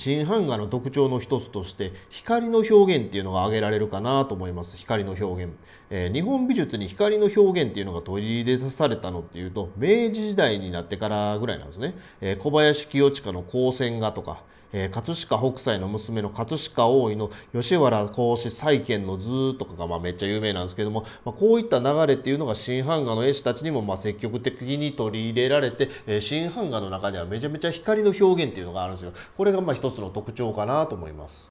新版画の特徴の一つとして光の表現っていうのが挙げられるかなと思います光の表現、えー、日本美術に光の表現っていうのが取り入れされたのっていうと明治時代になってからぐらいなんですね、えー、小林清親の光線画とかえー、葛飾北斎の娘の葛飾大井の吉原孔子再建の図とかがまあめっちゃ有名なんですけども、まあ、こういった流れっていうのが新版画の絵師たちにもまあ積極的に取り入れられて、えー、新版画の中にはめちゃめちゃ光の表現っていうのがあるんですよ。これがまあ一つの特徴かなと思います。